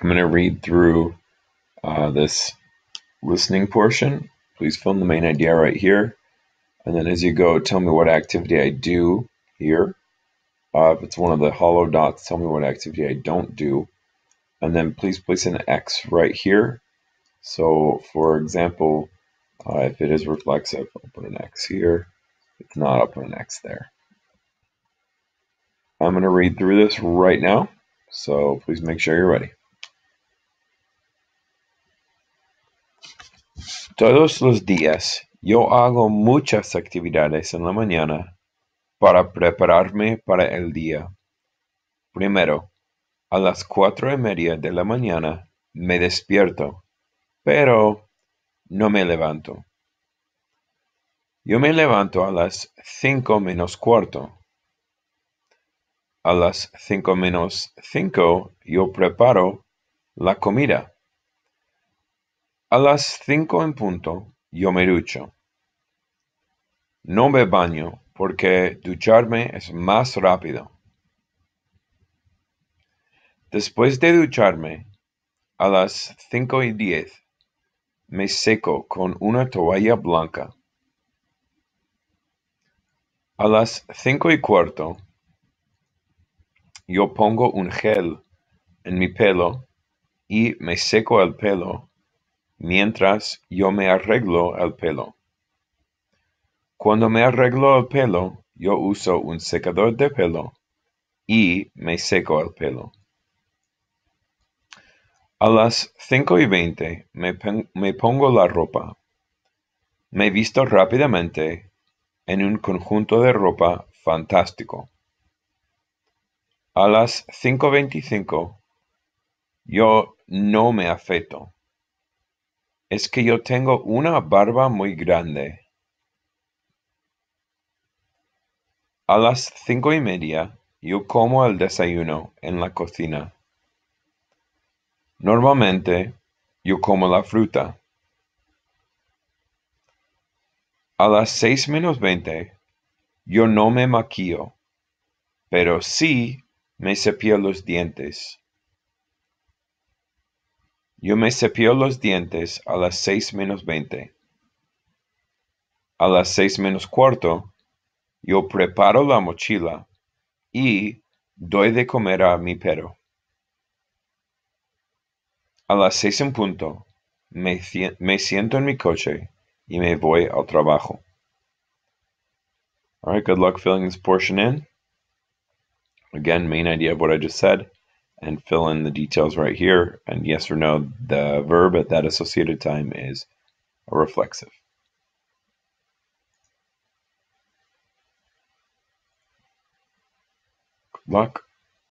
I'm going to read through uh, this listening portion. Please film the main idea right here. And then as you go, tell me what activity I do here. Uh, if it's one of the hollow dots, tell me what activity I don't do. And then please place an X right here. So for example, uh, if it is reflexive, I'll put an X here. If it's not, I'll put an X there. I'm going to read through this right now, so please make sure you're ready. Todos los días yo hago muchas actividades en la mañana para prepararme para el día. Primero, a las cuatro y media de la mañana me despierto, pero no me levanto. Yo me levanto a las cinco menos cuarto. A las cinco menos cinco yo preparo la comida. A las cinco en punto yo me ducho. No me baño porque ducharme es más rápido. Después de ducharme, a las cinco y diez, me seco con una toalla blanca. A las cinco y cuarto, yo pongo un gel en mi pelo y me seco el pelo mientras yo me arreglo el pelo. Cuando me arreglo el pelo, yo uso un secador de pelo y me seco el pelo. A las 5 y 20 me, pongo la ropa. Me visto rápidamente en un conjunto de ropa fantástico. A las 5.25 yo no me afeto es que yo tengo una barba muy grande. A las cinco y media yo como el desayuno en la cocina. Normalmente yo como la fruta. A las seis menos veinte yo no me maquillo, pero sí me cepillo los dientes. Yo me cepillo los dientes a las seis menos veinte. A las seis menos cuarto, yo preparo la mochila y doy de comer a mi perro. A las seis en punto, me, me siento en mi coche y me voy al trabajo. All right, good luck filling this portion in. Again, main idea of what I just said. and fill in the details right here. And yes or no, the verb at that associated time is reflexive. Good luck.